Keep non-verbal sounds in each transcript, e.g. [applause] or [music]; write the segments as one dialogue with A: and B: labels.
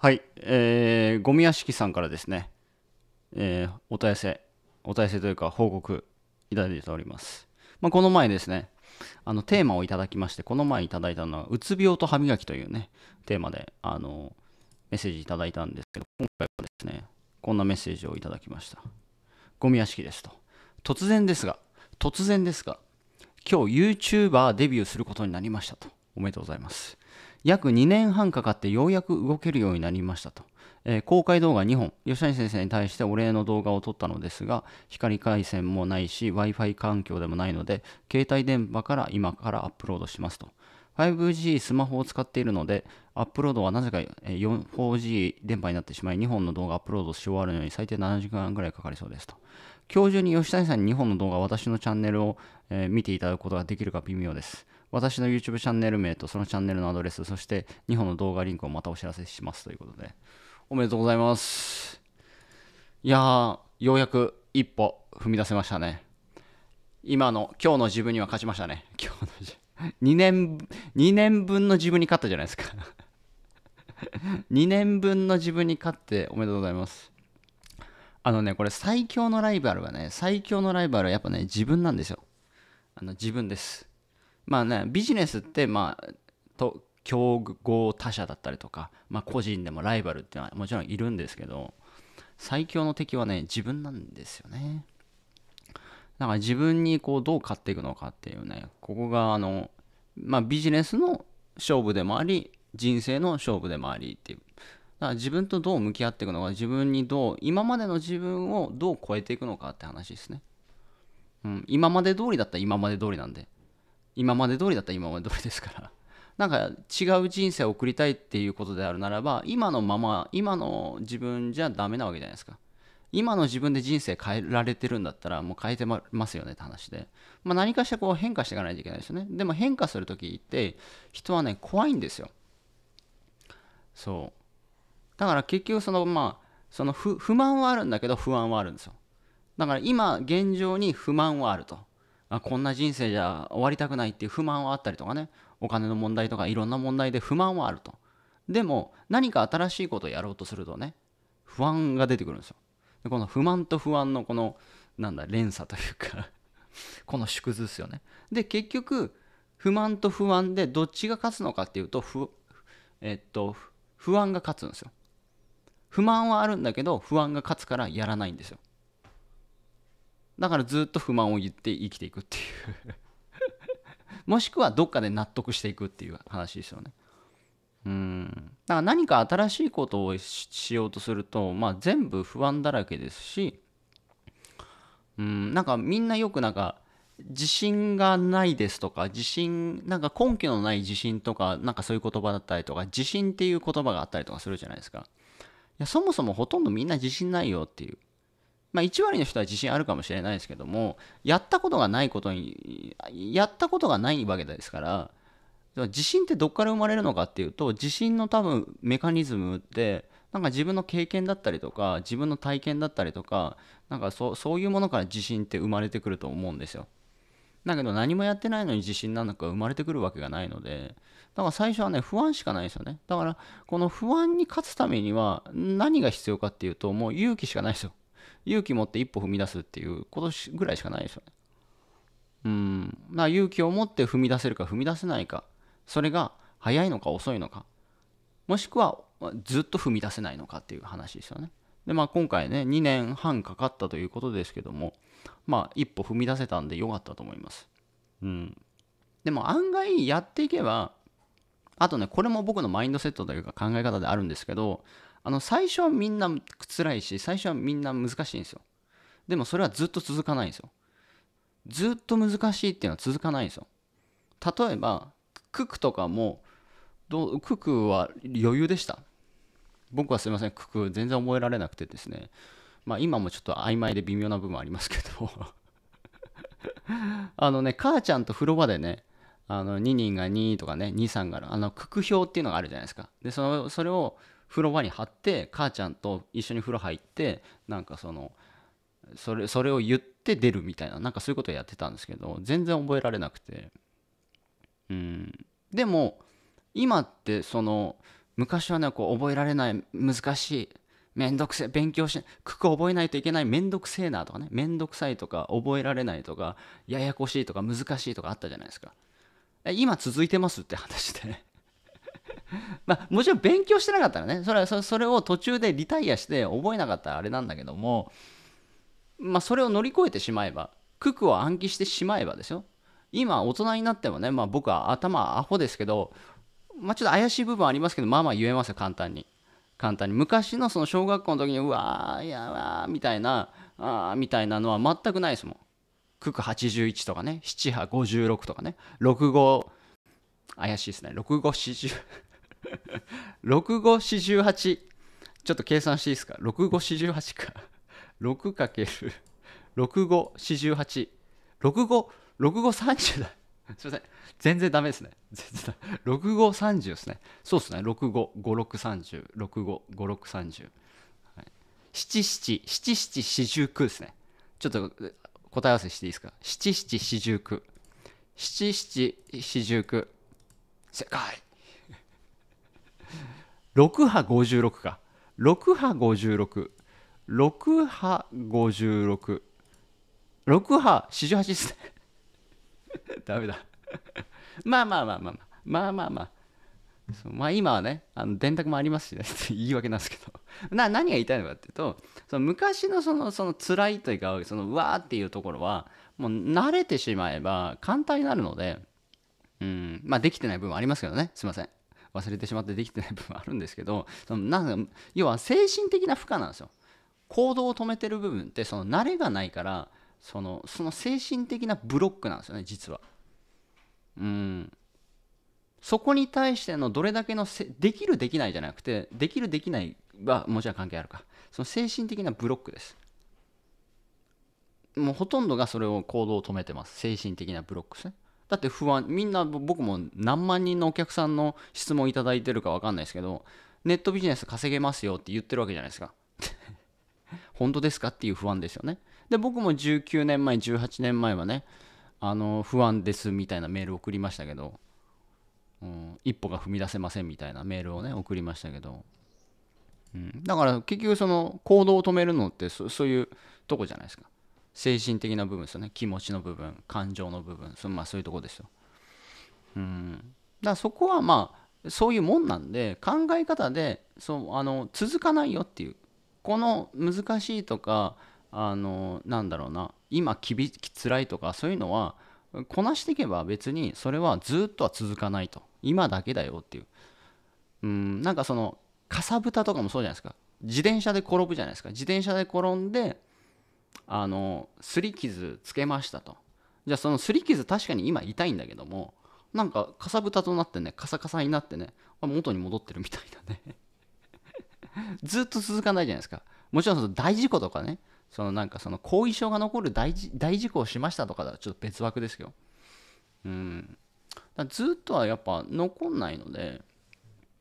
A: はい、えー、ゴミ屋敷さんからですね、えー、お問い合わせ、お問い合わせというか報告いただいております。まあ、この前ですね、あのテーマをいただきまして、この前いただいたのは、うつ病と歯磨きというね、テーマで、あの、メッセージいただいたんですけど、今回はですね、こんなメッセージをいただきました。ゴミ屋敷ですと。突然ですが、突然ですが、今日 YouTuber デビューすることになりましたと。おめでとうございます。約2年半かかってようやく動けるようになりましたと。えー、公開動画2本、吉谷先生に対してお礼の動画を撮ったのですが、光回線もないし、Wi-Fi 環境でもないので、携帯電波から今からアップロードしますと。5G スマホを使っているので、アップロードはなぜか 4G 電波になってしまい、2本の動画アップロードし終わるのに最低7時間ぐらいかかりそうですと。今日中に吉谷さんに2本の動画、私のチャンネルを、えー、見ていただくことができるか微妙です。私の YouTube チャンネル名とそのチャンネルのアドレス、そして2本の動画リンクをまたお知らせしますということで、おめでとうございます。いやー、ようやく一歩踏み出せましたね。今の、今日の自分には勝ちましたね。今日の自分。2年、2年分の自分に勝ったじゃないですか2 [laughs] 年分の自分に勝っておめでとうございます。あのね、これ最強のライバルはね、最強のライバルはやっぱね、自分なんですよ。あの、自分です。まあね、ビジネスって、まあ、と競合他社だったりとか、まあ、個人でもライバルってのはもちろんいるんですけど最強の敵はね自分なんですよねだから自分にこうどう勝っていくのかっていうねここがあの、まあ、ビジネスの勝負でもあり人生の勝負でもありっていうだから自分とどう向き合っていくのか自分にどう今までの自分をどう超えていくのかって話ですね、うん、今まで通りだったら今まで通りなんで今まで通りだったら今まで通りですから [laughs] なんか違う人生を送りたいっていうことであるならば今のまま今の自分じゃダメなわけじゃないですか今の自分で人生変えられてるんだったらもう変えてますよねって話で、まあ、何かしらこう変化していかないといけないですよねでも変化するときって人はね怖いんですよそうだから結局そのまあその不満はあるんだけど不安はあるんですよだから今現状に不満はあるとあこんな人生じゃ終わりたくないっていう不満はあったりとかねお金の問題とかいろんな問題で不満はあるとでも何か新しいことをやろうとするとね不安が出てくるんですよでこの不満と不安のこのなんだ連鎖というか [laughs] この縮図ですよねで結局不満と不安でどっちが勝つのかっていうと不えっと不安が勝つんですよ不満はあるんだけど不安が勝つからやらないんですよだからずっと不満を言って生きていくっていう [laughs] もしくはどっかで納得していくっていう話ですよねうんだから何か新しいことをしようとすると、まあ、全部不安だらけですしうんなんかみんなよくなんか自信がないですとか自信なんか根拠のない自信とかなんかそういう言葉だったりとか自信っていう言葉があったりとかするじゃないですかいやそもそもほとんどみんな自信ないよっていうまあ、1割の人は自信あるかもしれないですけどもやったことがないことにやったことがないわけですから自信ってどっから生まれるのかっていうと自信の多分メカニズムってなんか自分の経験だったりとか自分の体験だったりとかなんかそそういうものから自信って生まれてくると思うんですよ。だけど何もやってないのに自信なんか生まれてくるわけがないのでだから最初はね不安しかないですよねだからこの不安に勝つためには何が必要かっていうともう勇気しかないですよ勇気持って一歩踏み出すっていうことぐらいしかないですよね。うん。勇気を持って踏み出せるか踏み出せないか。それが早いのか遅いのか。もしくはずっと踏み出せないのかっていう話ですよね。で、まあ今回ね、2年半かかったということですけども、まあ一歩踏み出せたんでよかったと思います。うん。でも案外やっていけば、あとね、これも僕のマインドセットというか考え方であるんですけど、あの最初はみんな辛いし最初はみんな難しいんですよでもそれはずっと続かないんですよずっと難しいっていうのは続かないんですよ例えば九九とかも九九は余裕でした僕はすいません九九、全然覚えられなくてですねまあ今もちょっと曖昧で微妙な部分ありますけど [laughs] あのね母ちゃんと風呂場でねあの2人が2とかね23があの九九表っていうのがあるじゃないですかでそのそれを風呂場に貼って母ちゃんと一緒に風呂入ってなんかそのそれそれを言って出るみたいななんかそういうことをやってたんですけど全然覚えられなくてうんでも今ってその昔はねこう覚えられない難しいめんどくせえ勉強し句覚えないといけないめんどくせえなとかねめんどくさいとか覚えられないとかややこしいとか難しいとかあったじゃないですか今続いてますって話で [laughs] まあ、もちろん勉強してなかったらねそれはそれを途中でリタイアして覚えなかったらあれなんだけども、まあ、それを乗り越えてしまえば九九を暗記してしまえばですよ今大人になってもね、まあ、僕は頭アホですけど、まあ、ちょっと怪しい部分ありますけどまあまあ言えますよ簡単に簡単に昔のその小学校の時にうわーいやわーみたいなあみたいなのは全くないですもん九九81とかね七波56とかね六五怪しいですね。6540。6548。ちょっと計算していいですか ?6548 か。6×6548。65、6530だ。すいません。全然ダメですね。全然ダメ。6530ですね。そうですね。655630。655630。七七七七四十九ですね。ちょっと答え合わせしていいですか。七七四十九。七七四十九。世界6 [laughs] 波56か6波56 6波56 6波48ですね [laughs] ダメだ [laughs] まあまあまあまあまあまあまあまあ今はねあの電卓もありますしね言い訳なんですけどな何が言いたいのかっていうとその昔のそのその辛いというかそのうわーっていうところはもう慣れてしまえば簡単になるのでうん、まあできてない部分ありますけどね、すいません。忘れてしまってできてない部分あるんですけど、[laughs] そのなんか要は精神的な負荷なんですよ。行動を止めてる部分ってその慣れがないからそのその精神的なブロックなんですよね実はうんそこに対してのどれだけのできるできないじゃなくてできるできないはもちろん関係あるかその精神的なブロックですもうほとんどがそれを行動を止めてます精神的なブロックですねだって不安みんな僕も何万人のお客さんの質問いただいてるか分かんないですけどネットビジネス稼げますよって言ってるわけじゃないですか [laughs] 本当ですかっていう不安ですよねで僕も19年前18年前はねあの不安ですみたいなメール送りましたけど、うん、一歩が踏み出せませんみたいなメールをね送りましたけど、うん、だから結局その行動を止めるのってそういうとこじゃないですか精神的な部分ですよね気持ちの部分感情の部分そ,、まあ、そういうとこですよ。うんだからそこはまあそういうもんなんで考え方でそうあの続かないよっていうこの難しいとかあのなんだろうな今きびつらいとかそういうのはこなしていけば別にそれはずっとは続かないと今だけだよっていううんなんかそのかさぶたとかもそうじゃないですか自転車で転ぶじゃないですか自転車で転んであのすり傷つけましたとじゃあそのすり傷確かに今痛いんだけどもなんかかさぶたとなってねカサカサになってね元に戻ってるみたいだね [laughs] ずっと続かないじゃないですかもちろんその大事故とかねそのなんかその後遺症が残る大事故をしましたとかだとちょっと別枠ですようんだずっとはやっぱ残んないので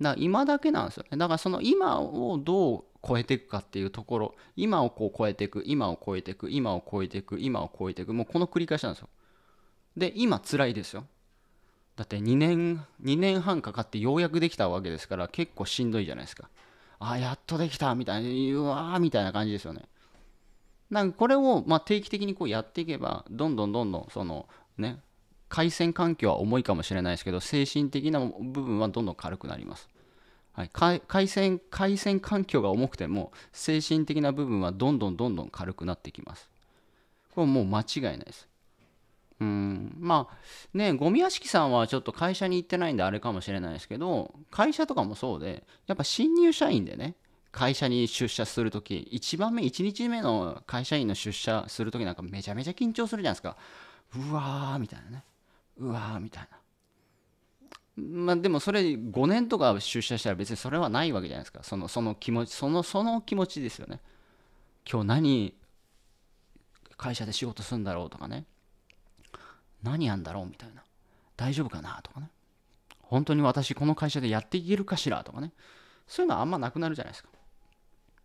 A: だ今だけなんですよねだからその今をどう超えていくかっていうところ今をこう超えていく今を超えていく今を超えていく今を超えていくもうこの繰り返しなんですよで今辛いですよだって2年2年半かかってようやくできたわけですから結構しんどいじゃないですかあやっとできたみたいなうわーみたいな感じですよねなんかこれをま定期的にこうやっていけばどんどんどんどんそのね回線環境は重いかもしれないですけど精神的な部分はどんどん軽くなりますはい、回線回線環境が重くても精神的な部分はどんどんどんどん軽くなってきますこれもう間違いないですうんまあねゴミ屋敷さんはちょっと会社に行ってないんであれかもしれないですけど会社とかもそうでやっぱ新入社員でね会社に出社するとき1番目1日目の会社員の出社するときなんかめちゃめちゃ緊張するじゃないですかうわーみたいなねうわーみたいなまあ、でもそれ5年とか出社したら別にそれはないわけじゃないですかそのその気持ちそのその気持ちですよね今日何会社で仕事するんだろうとかね何やんだろうみたいな大丈夫かなとかね本当に私この会社でやっていけるかしらとかねそういうのはあんまなくなるじゃないですか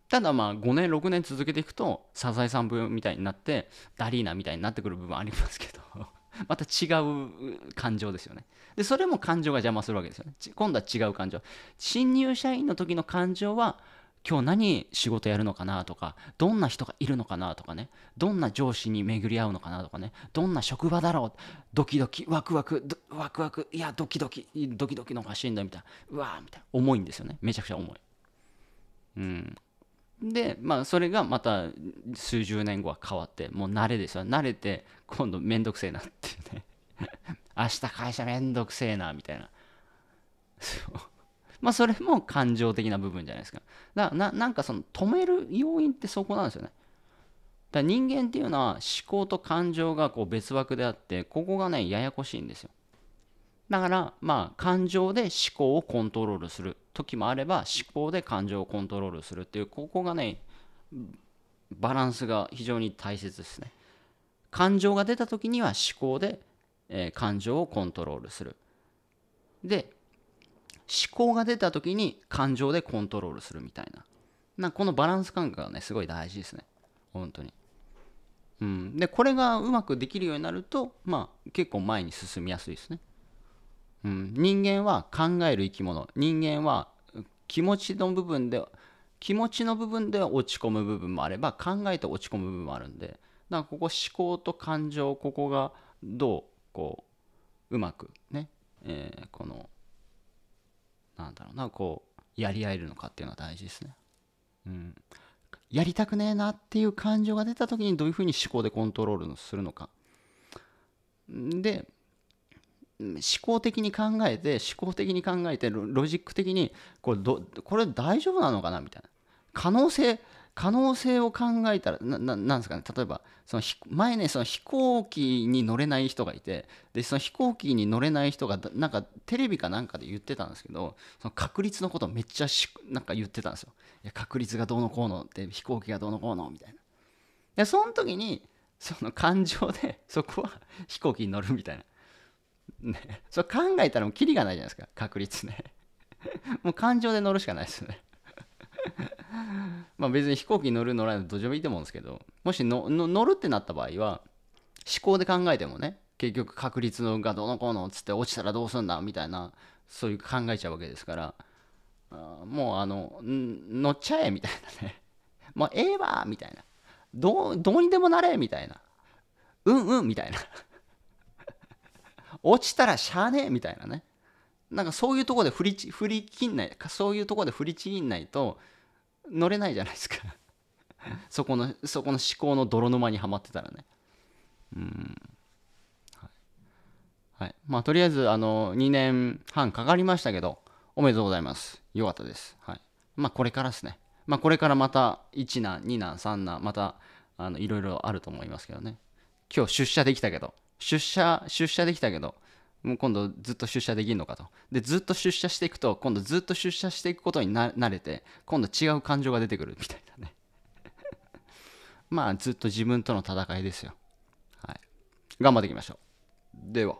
A: ただまあ5年6年続けていくとサザエさん分みたいになってダリーナみたいになってくる部分ありますけどまた違う感情ですよね。で、それも感情が邪魔するわけですよね。今度は違う感情。新入社員の時の感情は、今日何仕事やるのかなとか、どんな人がいるのかなとかね、どんな上司に巡り合うのかなとかね、どんな職場だろう、ドキドキ、ワクワク、ワクワク、いや、ドキドキ、ドキドキの方がしんどいみたいな、うわーみたいな、重いんですよね。めちゃくちゃ重い。うん。でまあそれがまた数十年後は変わってもう慣れですよ。慣れて今度面倒くせえなっていうね [laughs] 明日会社めんどくせえなみたいなそうまあそれも感情的な部分じゃないですかだからななんかその止める要因ってそこなんですよねだ人間っていうのは思考と感情がこう別枠であってここがねややこしいんですよだから、まあ、感情で思考をコントロールする時もあれば思考で感情をコントロールするっていうここがねバランスが非常に大切ですね感情が出た時には思考で、えー、感情をコントロールするで思考が出た時に感情でコントロールするみたいななこのバランス感覚がねすごい大事ですね本当にうんでこれがうまくできるようになるとまあ結構前に進みやすいですねうん、人間は考える生き物人間は気持ちの部分で気持ちの部分では落ち込む部分もあれば考えて落ち込む部分もあるんでだからここ思考と感情ここがどうこううまくね、えー、このなんだろうなこうやり合えるのかっていうのは大事ですね。うん、やりたくねえなっていう感情が出た時にどういうふうに思考でコントロールするのか。で思考的に考えて思考的に考えてロジック的にこれどこれ大丈夫なのかなみたいな可能性可能性を考えたらなんですかね例えばその前ねその飛行機に乗れない人がいてでその飛行機に乗れない人がなんかテレビかなんかで言ってたんですけどその確率のことめっちゃしなんか言ってたんですよいや確率がどうのこうのって飛行機がどうのこうのみたいなでその時にその感情でそこは飛行機に乗るみたいなね、[laughs] それ考えたらもうキリがないじゃないですか確率ね [laughs] もう感情で乗るしかないですね [laughs] まあ別に飛行機乗る乗らないどっちでもいいと思うんですけどもしの乗るってなった場合は思考で考えてもね結局確率のがどのこうのっつって落ちたらどうすんだみたいなそういう考えちゃうわけですからあもうあの乗っちゃえみたいなねもうええわみたいなどうどうにでもなれみたいなうんうんみたいな落ちたらしゃあねえみたいなねなんかそういうとこで振り振り切んないそういうとこで振りちぎんないと乗れないじゃないですか [laughs] そこのそこの思考の泥沼にはまってたらねうんはい、はい、まあとりあえずあの2年半かかりましたけどおめでとうございますよかったですはいまあこれからですねまあこれからまた1難2難3難またあのいろいろあると思いますけどね今日出社できたけど出社、出社できたけど、もう今度ずっと出社できるのかと。で、ずっと出社していくと、今度ずっと出社していくことにな慣れて、今度違う感情が出てくるみたいなね。[laughs] まあ、ずっと自分との戦いですよ。はい。頑張っていきましょう。では。